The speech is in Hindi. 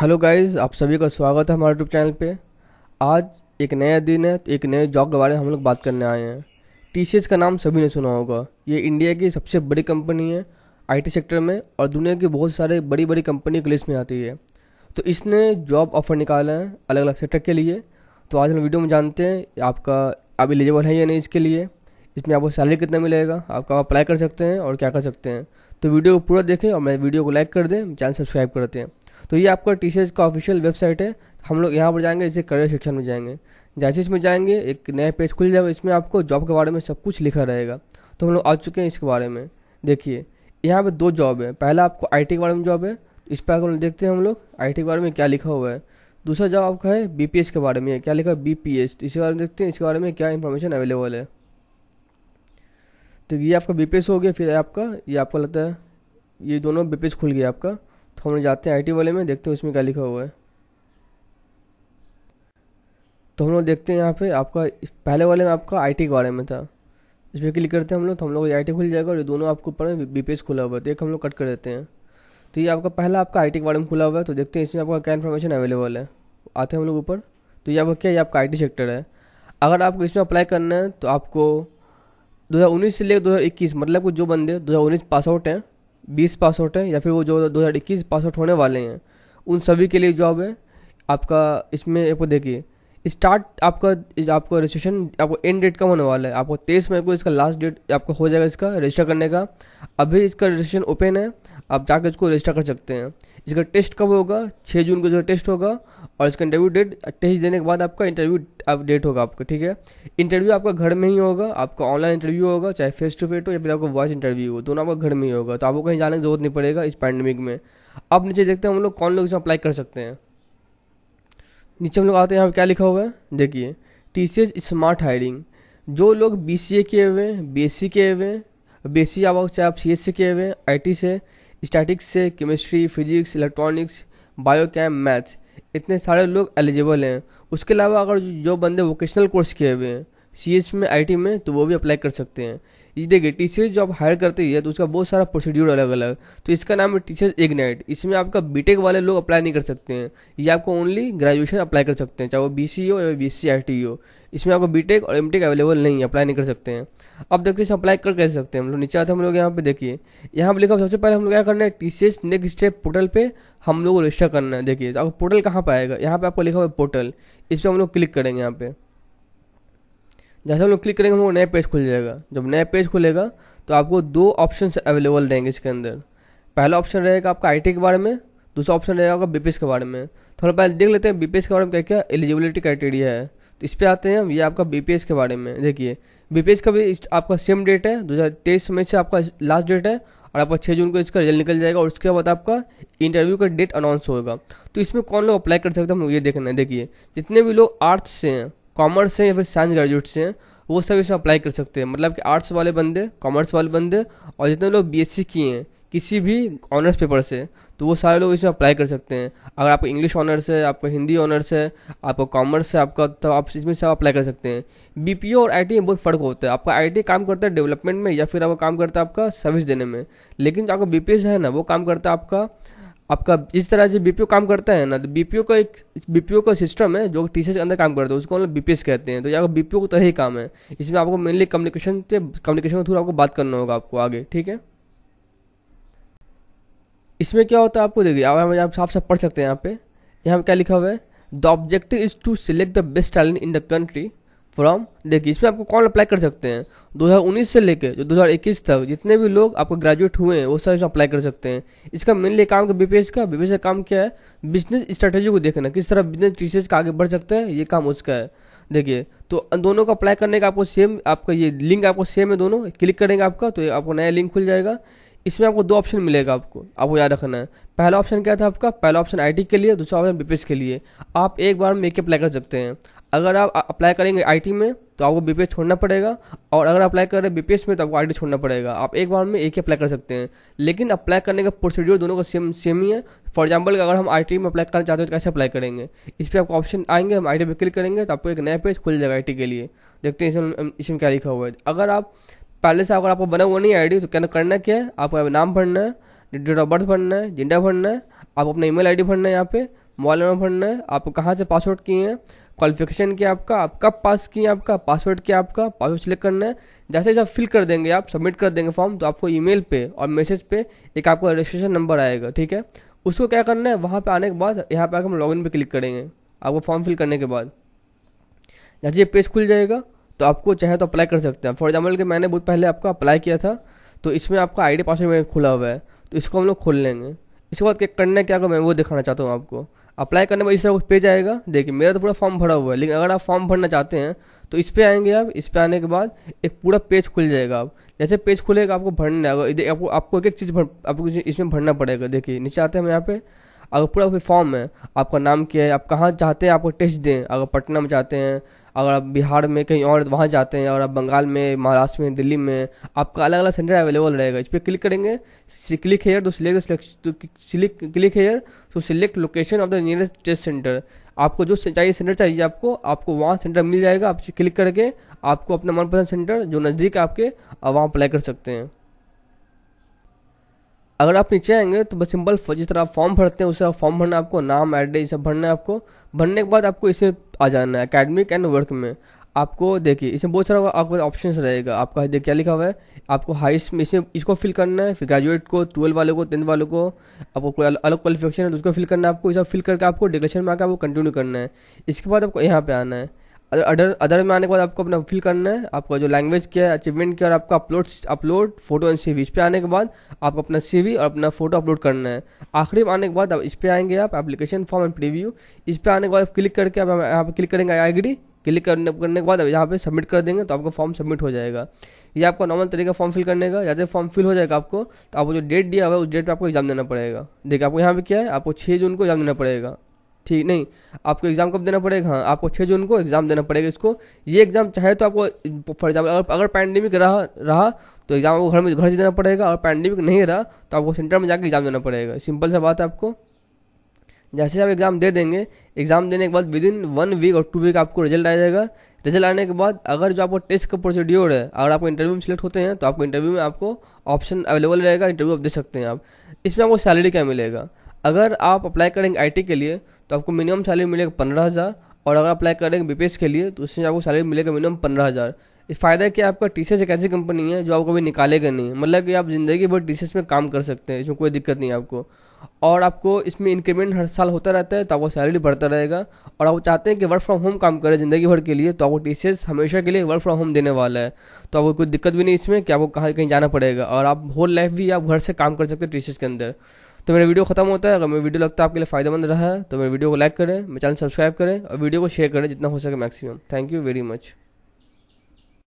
हेलो गाइस आप सभी का स्वागत है हमारे यूट्यूब चैनल पे आज एक नया दिन है तो एक नए जॉब के बारे में हम लोग बात करने आए हैं टी का नाम सभी ने सुना होगा ये इंडिया की सबसे बड़ी कंपनी है आईटी सेक्टर में और दुनिया की बहुत सारे बड़ी बड़ी कंपनी की लिस्ट में आती है तो इसने जॉब ऑफर निकाला है अलग अलग सेक्टर के लिए तो आज हम वीडियो में जानते हैं आपका आप एलिजिबल है या नहीं इसके लिए इसमें आपको सैलरी कितना मिलेगा आप अप्लाई कर सकते हैं और क्या कर सकते हैं तो वीडियो को पूरा देखें और मैं वीडियो को लाइक कर दें चैनल सब्सक्राइब करते हैं तो ये आपका टी का ऑफिशियल वेबसाइट है हम लोग यहाँ पर जाएंगे इसे करियर सेक्शन में जाएंगे जैसे इसमें जाएंगे एक नया पेज खुल जाएगा इसमें आपको जॉब के बारे में सब कुछ लिखा रहेगा तो हम लोग आ चुके हैं इसके बारे में देखिए यहाँ पे दो जॉब है पहला आपको आईटी के बारे में जॉब है तो इस पर अगर देखते हैं हम लोग आईटी के बारे में क्या लिखा हुआ है दूसरा जॉब आपका है बीपीएस के बारे में क्या लिखा है बीपीएस तो इसके बारे में देखते हैं इसके बारे में क्या इन्फॉर्मेशन अवेलेबल है तो ये आपका बीपीएस हो गया फिर आपका ये आपको लगता है ये दोनों बीपीएस खुल गया आपका तो हम जाते हैं आईटी वाले में देखते हैं उसमें क्या लिखा हुआ है तो हम लोग देखते हैं यहाँ पे आपका पहले वाले में आपका आईटी के बारे में था इस पर क्लिक करते हैं हम लोग तो हम लोग आई टी खुल जाएगा और ये दोनों आपको ऊपर बी पेज खुला हुआ है तो एक हम लोग कट कर देते हैं तो ये आपका पहला आपका आई के बारे में खुला हुआ है तो देखते हैं इसमें आपका क्या इन्फॉर्मेशन अवेलेबल है आते हैं हम लोग ऊपर तो ये आपका क्या ये आपका आई सेक्टर है अगर आपको इसमें अप्लाई करना है तो आपको 2019 से लेकर 2021 मतलब कि जो बंदे 2019 पास आउट हैं बीस पास आउट है या फिर वो जो दो हज़ार इक्कीस पास आउट होने वाले हैं उन सभी के लिए जॉब है आपका इसमें आपको देखिए स्टार्ट आपका आपको रजिस्ट्रेशन आपको एंड डेट कब होने वाला है आपको तेईस मई को इसका लास्ट डेट आपको हो जाएगा इसका रजिस्टर करने का अभी इसका रजिस्ट्रेशन ओपन है आप जाकर इसको रजिस्टर कर सकते हैं इसका टेस्ट कब होगा छः जून को जो टेस्ट होगा और इसका इंटरव्यू डेट टेस्ट देने के बाद आपका इंटरव्यू डेट होगा आपका ठीक है इंटरव्यू आपका घर में ही होगा आपका ऑनलाइन इंटरव्यू होगा चाहे फेस टू फेस हो या फिर आपका वॉइस इंटरव्यू हो दोनों आपका घर में ही होगा तो आपको कहीं जाने की जरूरत नहीं पड़ेगा इस पैंडमिक में अब नीचे देखते हैं हम लोग कौन लोग इसमें अप्लाई कर सकते हैं नीचे हम लोग आते हैं यहाँ पर क्या लिखा हुआ है देखिए टी स्मार्ट हायरिंग जो लोग बी किए हुए हैं बी किए हुए बी सी चाहे आप सी एस सी किए हुए आई टी से स्टैटिक्स से chemistry physics electronics chem maths इतने सारे लोग एलिजिबल हैं उसके अलावा अगर जो बंदे वोकेशनल कोर्स किए हुए हैं सी में आई में तो वो भी अप्लाई कर सकते हैं देखिए टीचर्स जो आप हायर करते हैं तो उसका बहुत सारा प्रोसीड्यूर अलग अलग तो इसका नाम है टीचर्स इग्नाइट इसमें आपका बीटेक वाले लोग अप्लाई नहीं कर सकते हैं ये आपको ओनली ग्रेजुएशन अप्लाई कर सकते हैं चाहे वो बी e हो या बी सी e e हो इसमें आपको बीटेक और एमटेक अवेलेबल नहीं है अप्लाई नहीं कर सकते हैं अब देखते हैं अप्लाई कर कैसे सकते हैं हम लोग नीचे आते हैं हम लोग यहाँ पे देखिए यहाँ पे लिखा सबसे पहले हम लोग क्या करना है T C S next step portal पे हम लोग को रजिस्टर करना है देखिए तो आपको पोर्टल कहाँ पर आएगा यहाँ पे आपको लिखा हुआ है पोर्टल इस पर हम लोग क्लिक करेंगे यहाँ पे जैसे हम लोग क्लिक करेंगे हमको नया पेज खुल जाएगा जब नया पेज खुलेगा तो आपको दो ऑप्शन अवेलेबल रहेंगे इसके अंदर पहला ऑप्शन रहेगा आपका आई के बारे में दूसरा ऑप्शन रहेगा आपका बी के बारे में थोड़ा तो पहले देख लेते हैं बी के बारे में क्या क्या एलिजिबिलिटी क्राइटेरिया है तो इस पर आते हैं हम ये आपका बी के बारे में देखिए बी का भी आपका सेम डेट है दो में से आपका लास्ट डेट है और आपका छः जून को इसका रिजल्ट निकल जाएगा और उसके बाद आपका इंटरव्यू का डेट अनाउंस होगा तो इसमें कौन लोग अप्लाई कर सकते हैं हम ये देखना है देखिए जितने भी लोग आर्ट्स से हैं कॉमर्स से या फिर साइंस ग्रेजुएट्स हैं वो सब इसमें अप्लाई कर सकते हैं मतलब कि आर्ट्स वाले बंदे कॉमर्स वाले बंदे और जितने लोग सी किए हैं किसी भी ऑनर्स पेपर से तो वो सारे लोग इसमें अप्लाई कर सकते हैं अगर आपको इंग्लिश ऑनर्स है आपको हिंदी ऑनर्स है आपको कॉमर्स है आपका तो आप इसमें सब अप्लाई कर सकते हैं बी और आई में बहुत फ़र्क होता है आपका आई काम करता है डेवलपमेंट में या फिर आपका काम करता है आपका सर्विस देने में लेकिन जो आपका बी है ना वो काम करता है आपका आपका इस तरह से बीपीओ काम करता है ना तो बीपीओ का एक बीपीओ का सिस्टम है जो टीसीएस के अंदर काम करता है उसको हम लोग बीपीएस कहते हैं तो यहाँ बीपीओ का तरह ही काम है इसमें आपको मेनली कम्युनिकेशन से कम्युनिकेशन के थ्रू आपको बात करना होगा आपको आगे ठीक है इसमें क्या होता है आपको देखिए आप आप साफ साफ पढ़ सकते हैं यहाँ पे यहाँ क्या लिखा हुआ है the objective is to select the best talent in the country from देखिए इसमें आपको कौन अप्लाई कर सकते हैं 2019 से लेकर जो 2021 तक जितने भी लोग आपको ग्रेजुएट हुए हैं वो सब इसमें अप्लाई कर सकते हैं इसका मेनली काम का बीपीएस का बीपीएस का काम क्या है बिजनेस स्ट्रेटेजी को देखना किस तरह बिजनेस ट्रीसेज का आगे बढ़ सकते हैं ये काम उसका है देखिए तो दोनों को अप्लाई करने का आपको सेम आपका ये लिंक आपको सेम है दोनों क्लिक करेंगे आपका तो आपको नया लिंक खुल जाएगा इसमें आपको दो ऑप्शन मिलेगा आपको आपको याद रखना है पहला ऑप्शन क्या था आपका पहला ऑप्शन आईटी के लिए दूसरा ऑप्शन बीपीएस के लिए आप एक बार में एक अप्लाई कर सकते हैं अगर आप अप्लाई करेंगे आईटी में तो आपको बीपीएस छोड़ना पड़ेगा और अगर अप्लाई कर रहे बीपीएस में तो आपको आईटी छोड़ना पड़ेगा आप एक बार में एक ही अप्लाई कर सकते हैं लेकिन अप्लाई करने का प्रोसीड्योर दोनों का सेम सेम ही है फॉर एग्जाम्पल अगर हम आई में अप्लाई करना चाहते हैं तो कैसे अप्लाई करेंगे इस पर आपको ऑप्शन आएंगे हम आई पे क्लिक करेंगे तो आपको एक नया पेज खुल जाएगा आई के लिए देखते हैं इसमें इसमें क्या लिखा हुआ है अगर आप पहले से अगर आपको बना हुआ नहीं आई तो क्या करना क्या है आपको नाम भरना है डेट ऑफ बर्थ भरना है जेंडर भरना है आप अपना ईमेल आईडी भरना है यहाँ पे मोबाइल नंबर भरना है आप कहाँ से पासवर्ड किए हैं क्वालिफिकेशन क्या आपका आप कब पास किए आपका पासवर्ड क्या आपका पासवर्ड सिलेक्ट करना है जैसे जब फिल कर देंगे आप सबमिट कर देंगे फॉर्म तो आपको ईमेल पे और मैसेज पे एक आपका रजिस्ट्रेशन नंबर आएगा ठीक है उसको क्या करना है वहाँ पे आने के बाद यहाँ पे आकर हम लॉगिन पे क्लिक करेंगे आपको फॉर्म फिल करने के बाद जैसे ये पेज खुल जाएगा तो आपको चाहे तो अप्लाई कर सकते हैं फॉर एग्जाम्पल कि मैंने बहुत पहले आपका अप्लाई किया था तो इसमें आपका आई डी पासवर्ड खुला हुआ है तो इसको हम लोग खोल लेंगे इसके बाद क्या करना है क्या मैं वो दिखाना चाहता हूँ आपको अप्लाई करने पर तरह पेज आएगा देखिए मेरा तो पूरा फॉर्म भरा हुआ है लेकिन अगर आप फॉर्म भरना चाहते हैं तो इस पर आएंगे आप इस पर आने के बाद एक पूरा पेज खुल जाएगा आप जैसे पेज खुलेगा आपको भरना आएगा आपको आपको एक एक चीज़ भर आपको इसमें भरना पड़ेगा देखिए नीचे आते हैं हम यहाँ पे अगर पूरा फॉर्म है आपका नाम क्या है आप कहाँ चाहते हैं आपको टेस्ट दें अगर पटना में चाहते हैं अगर आप बिहार में कहीं और वहाँ जाते हैं और आप बंगाल में महाराष्ट्र में दिल्ली में आपका अलग अलग सेंटर अवेलेबल रहेगा इस पर क्लिक करेंगे क्लिक हेयर तो सिलेक्ट क्लिक क्लिक हेयर तो select location of the nearest test centre आपको जो चाहिए सेंटर चाहिए आपको आपको वहाँ सेंटर मिल जाएगा आप क्लिक करके आपको अपना मनपसंद सेंटर जो नज़दीक आपके वहाँ अप्लाई कर सकते हैं अगर आप नीचे आएंगे तो बस सिंपल जिस तरह आप फॉर्म भरते हैं उस तरह फॉर्म भरना आपको नाम एड्रेस ये सब भरना है आपको भरने के बाद आपको इसे आ जाना है अकेडमिक एंड वर्क में आपको देखिए इसमें बहुत सारा आपके ऑप्शन रहेगा आपका देखिए क्या लिखा हुआ है आपको हाइस्ट में इसमें इसको फिल करना है फिर ग्रेजुएट को ट्वेल्व वालों को टेंथ वालों को आपको कोई अलग क्वालिफिकेशन है तो उसको फिल करना है आपको ये फिल करके आपको डिक्लेशन में आकर आपको कंटिन्यू करना है इसके बाद आपको यहाँ पे आना है अदर अदर में आने के बाद आपको अपना फिल करना है आपका जो लैंग्वेज क्या है अचीवमेंट क्या और आपका upload upload photo and CV इस पर आने के बाद आपको अपना सीवी और अपना फोटो अपलोड करना है आखिरी में आने के बाद आप इस पर आएंगे आप एप्लीकेशन फॉर्म एंड प्रीव्यू इस पर आने के बाद आप क्लिक करके आप यहाँ पर क्लिक करेंगे आई एग्री क्लिक करने करने के बाद यहाँ पे सबमिट कर देंगे तो आपका फॉर्म सबमिट हो जाएगा ये आपका नॉर्मल तरीका फॉर्म फिल करने का जैसे फॉर्म फिल हो जाएगा आपको तो आपको जो डेट दिया हुआ है उस डेट पर आपको एग्जाम देना पड़ेगा देखिए आपको यहाँ पे क्या है आपको छः जून को एग्जाम देना पड़ेगा ठीक नहीं आपको एग्ज़ाम कब देना पड़ेगा हाँ आपको छः जून को एग्ज़ाम देना पड़ेगा इसको ये एग्ज़ाम चाहे तो आपको फॉर एग्जाम्पल अगर अगर पैंडेमिक रहा रहा तो एग्ज़ाम आपको घर में घर से देना पड़ेगा और पैंडेमिक नहीं रहा तो आपको सेंटर में जाकर एग्ज़ाम देना पड़ेगा सिंपल सा बात है आपको जैसे आप एग्ज़ाम दे देंगे एग्ज़ाम देने के बाद विद इन वन वीक और टू वीक आपको रिजल्ट आ जाएगा रिजल्ट आने के बाद अगर जो आपको टेस्ट का प्रोसीड्योर है अगर आपको इंटरव्यू में सिलेक्ट होते हैं तो आपको इंटरव्यू में आपको ऑप्शन अवेलेबल रहेगा इंटरव्यू आप दे सकते हैं आप इसमें आपको सैलरी क्या मिलेगा अगर आप अप्लाई करेंगे आईटी के लिए तो आपको मिनिमम सैलरी मिलेगा पंद्रह हज़ार और अगर अप्लाई करेंगे बीपीएस के लिए तो उसमें आपको सैलरी मिलेगा मिनिमम पंद्रह हज़ार फ़ायदा क्या आपका टी एक ऐसी कंपनी है जो आपको कभी निकालेगा नहीं मतलब कि आप ज़िंदगी भर टी में काम कर सकते हैं इसमें कोई दिक्कत नहीं है आपको और आपको इसमें इंक्रीमेंट हर साल होता रहता है तो आपको सैलरी बढ़ता रहेगा और आप चाहते हैं कि वर्क फ्रॉम होम काम करें ज़िंदगी भर के लिए तो आपको टी हमेशा के लिए वर्क फ्रॉम होम देने वाला है तो आपको कोई दिक्कत भी नहीं इसमें कि आपको कहाँ कहीं जाना पड़ेगा और आप होल लाइफ भी आप घर से काम कर सकते हैं टी के अंदर तो मेरा वीडियो खत्म होता है अगर मेरा वीडियो लगता है आपके लिए फ़ायदेमंद रहा है तो मेरे वीडियो को लाइक करें मेरे चैनल सब्सक्राइब करें और वीडियो को शेयर करें जितना हो सके maximum thank you very much